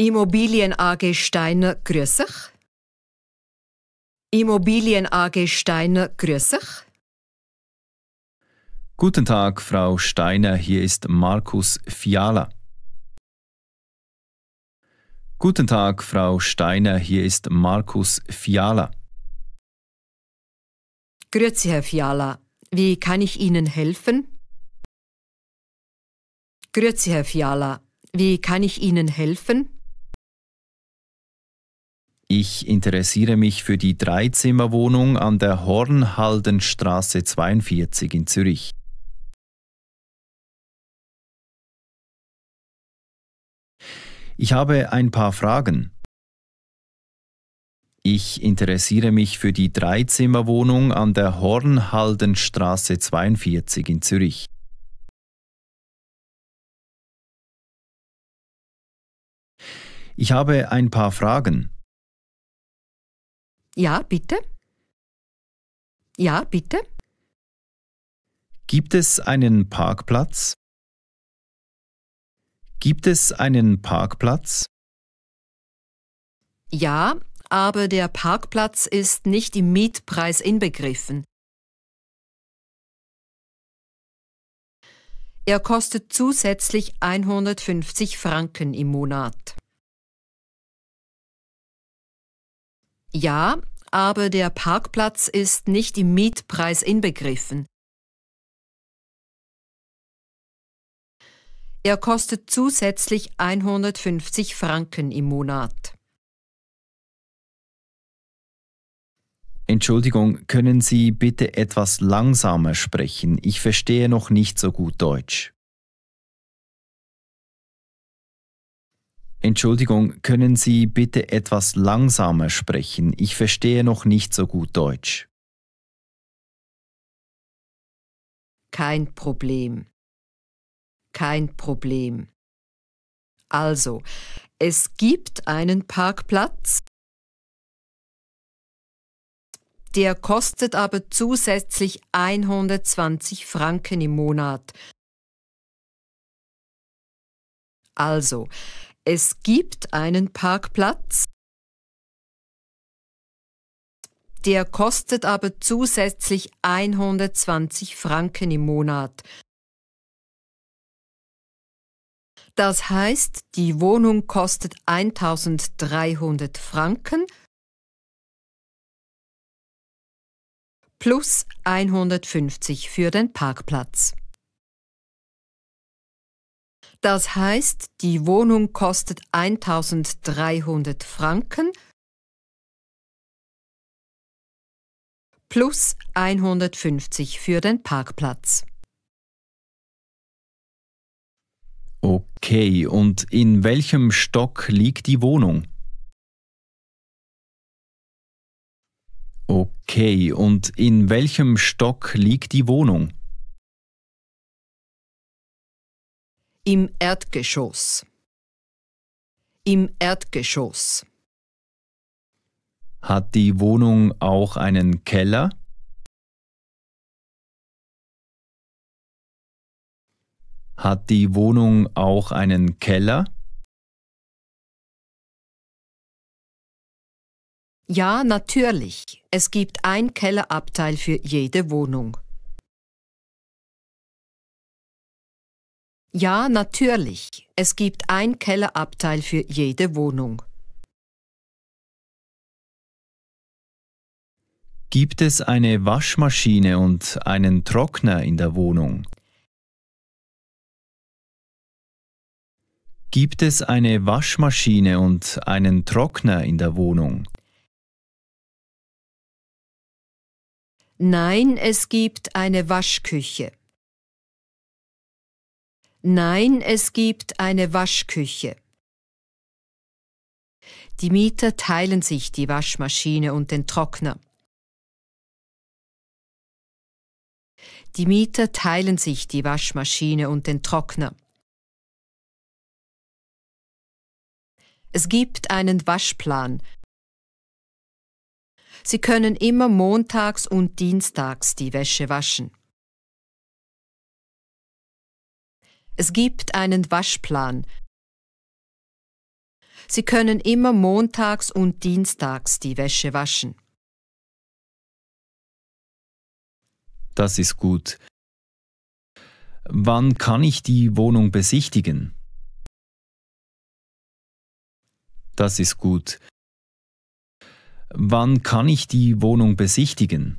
Immobilien AG Steiner, grüß Immobilien AG Steiner, grüß Guten Tag, Frau Steiner, hier ist Markus Fiala. Guten Tag, Frau Steiner, hier ist Markus Fiala. Grüezi, Herr Fiala. Wie kann ich Ihnen helfen? Grüezi, Herr Fiala. Wie kann ich Ihnen helfen? Ich interessiere mich für die Dreizimmerwohnung an der Hornhaldenstraße 42 in Zürich. Ich habe ein paar Fragen. Ich interessiere mich für die Dreizimmerwohnung an der Hornhaldenstraße 42 in Zürich. Ich habe ein paar Fragen. Ja, bitte. Ja, bitte. Gibt es einen Parkplatz? Gibt es einen Parkplatz? Ja, aber der Parkplatz ist nicht im Mietpreis inbegriffen. Er kostet zusätzlich 150 Franken im Monat. Ja, aber der Parkplatz ist nicht im Mietpreis inbegriffen. Er kostet zusätzlich 150 Franken im Monat. Entschuldigung, können Sie bitte etwas langsamer sprechen? Ich verstehe noch nicht so gut Deutsch. Entschuldigung, können Sie bitte etwas langsamer sprechen? Ich verstehe noch nicht so gut Deutsch. Kein Problem. Kein Problem. Also, es gibt einen Parkplatz, der kostet aber zusätzlich 120 Franken im Monat. Also, es gibt einen Parkplatz, der kostet aber zusätzlich 120 Franken im Monat. Das heißt, die Wohnung kostet 1300 Franken plus 150 für den Parkplatz. Das heißt, die Wohnung kostet 1300 Franken plus 150 für den Parkplatz. Okay, und in welchem Stock liegt die Wohnung? Okay, und in welchem Stock liegt die Wohnung? Im Erdgeschoss. Im Erdgeschoss. Hat die Wohnung auch einen Keller? Hat die Wohnung auch einen Keller? Ja, natürlich. Es gibt ein Kellerabteil für jede Wohnung. Ja, natürlich. Es gibt ein Kellerabteil für jede Wohnung. Gibt es eine Waschmaschine und einen Trockner in der Wohnung? Gibt es eine Waschmaschine und einen Trockner in der Wohnung? Nein, es gibt eine Waschküche. Nein, es gibt eine Waschküche. Die Mieter teilen sich die Waschmaschine und den Trockner. Die Mieter teilen sich die Waschmaschine und den Trockner. Es gibt einen Waschplan. Sie können immer montags und dienstags die Wäsche waschen. Es gibt einen Waschplan. Sie können immer montags und dienstags die Wäsche waschen. Das ist gut. Wann kann ich die Wohnung besichtigen? Das ist gut. Wann kann ich die Wohnung besichtigen?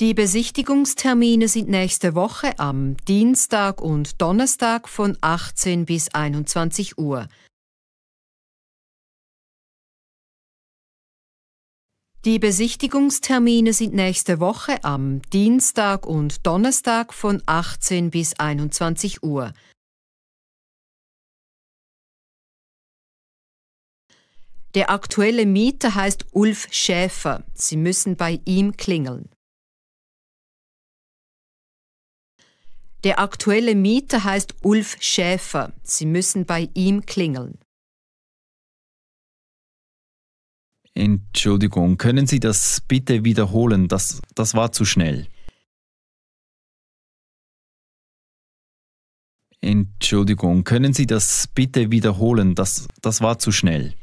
Die Besichtigungstermine sind nächste Woche am Dienstag und Donnerstag von 18 bis 21 Uhr. Die Besichtigungstermine sind nächste Woche am Dienstag und Donnerstag von 18 bis 21 Uhr. Der aktuelle Mieter heißt Ulf Schäfer. Sie müssen bei ihm klingeln. Der aktuelle Mieter heißt Ulf Schäfer. Sie müssen bei ihm klingeln. Entschuldigung, können Sie das bitte wiederholen? Das, das war zu schnell. Entschuldigung, können Sie das bitte wiederholen? Das, das war zu schnell.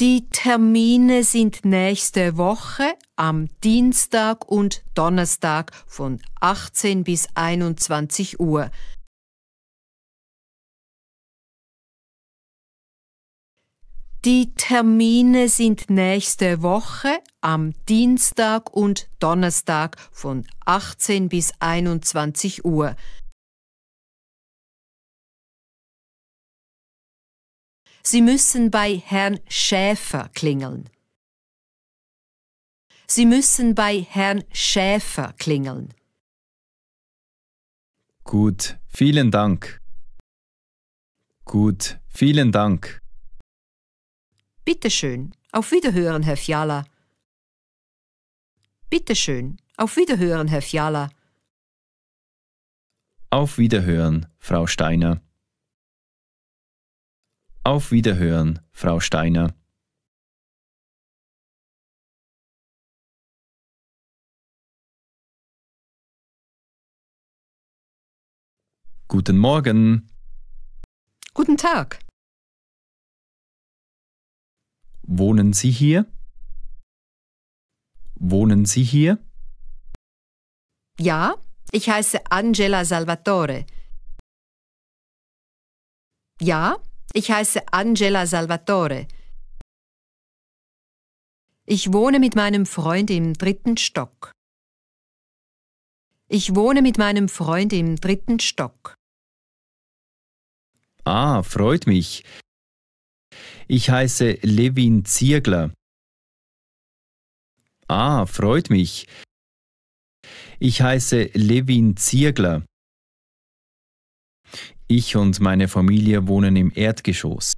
Die Termine sind nächste Woche am Dienstag und Donnerstag von 18 bis 21 Uhr. Die Termine sind nächste Woche am Dienstag und Donnerstag von 18 bis 21 Uhr. Sie müssen bei Herrn Schäfer klingeln. Sie müssen bei Herrn Schäfer klingeln. Gut, vielen Dank. Gut, vielen Dank. Bitte schön, auf Wiederhören, Herr Fiala. Bitte schön, auf Wiederhören, Herr Fiala. Auf Wiederhören, Frau Steiner. Auf Wiederhören, Frau Steiner. Guten Morgen. Guten Tag. Wohnen Sie hier? Wohnen Sie hier? Ja, ich heiße Angela Salvatore. Ja, ich heiße Angela Salvatore. Ich wohne mit meinem Freund im dritten Stock. Ich wohne mit meinem Freund im dritten Stock. Ah, freut mich. Ich heiße Levin Ziergler. Ah, freut mich. Ich heiße Levin Ziergler. Ich und meine Familie wohnen im Erdgeschoss.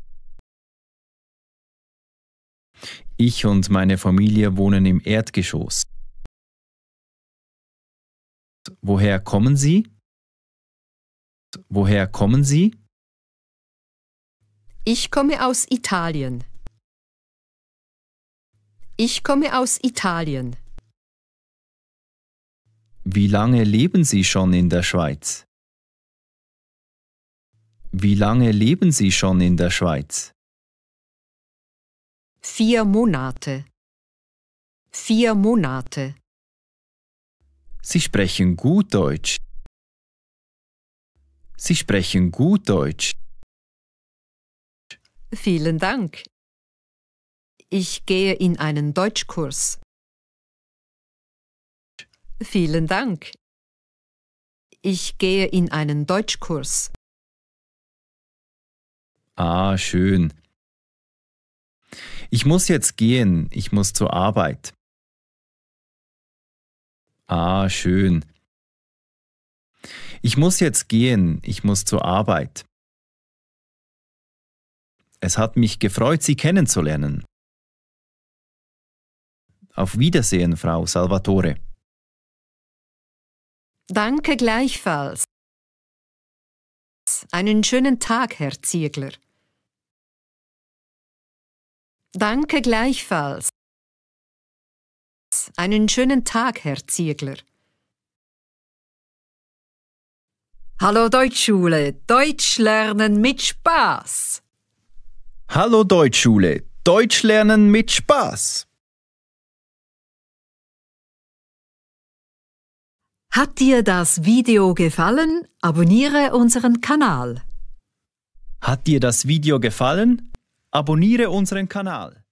Ich und meine Familie wohnen im Erdgeschoss. Woher kommen Sie? Woher kommen Sie? Ich komme aus Italien. Ich komme aus Italien. Wie lange leben Sie schon in der Schweiz? Wie lange leben Sie schon in der Schweiz? Vier Monate. Vier Monate. Sie sprechen gut Deutsch. Sie sprechen gut Deutsch. Vielen Dank. Ich gehe in einen Deutschkurs. Vielen Dank. Ich gehe in einen Deutschkurs. Ah, schön. Ich muss jetzt gehen, ich muss zur Arbeit. Ah, schön. Ich muss jetzt gehen, ich muss zur Arbeit. Es hat mich gefreut, Sie kennenzulernen. Auf Wiedersehen, Frau Salvatore. Danke gleichfalls. Einen schönen Tag, Herr Ziegler. Danke gleichfalls. Einen schönen Tag, Herr Ziegler. Hallo Deutschschule, Deutsch lernen mit Spaß. Hallo Deutschschule, Deutsch lernen mit Spaß. Hat dir das Video gefallen? Abonniere unseren Kanal. Hat dir das Video gefallen? Abonniere unseren Kanal.